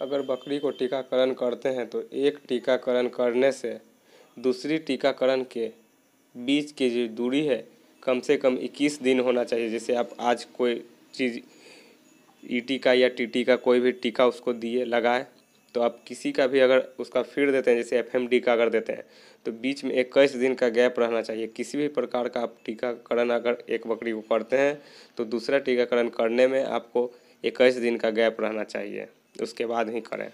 अगर बकरी को टीकाकरण करते हैं तो एक टीकाकरण करने से दूसरी टीकाकरण के बीच की जो दूरी है कम से कम 21 दिन होना चाहिए जैसे आप आज कोई चीज़ ई टीका या टी टीका कोई भी टीका उसको दिए लगाए तो आप किसी का भी अगर उसका फीड देते हैं जैसे डी का अगर देते हैं तो बीच में इक्कीस दिन का गैप रहना चाहिए किसी भी प्रकार का आप टीकाकरण अगर एक बकरी को करते हैं तो दूसरा टीकाकरण करने में आपको इक्कीस दिन का गैप रहना चाहिए उसके बाद ही करें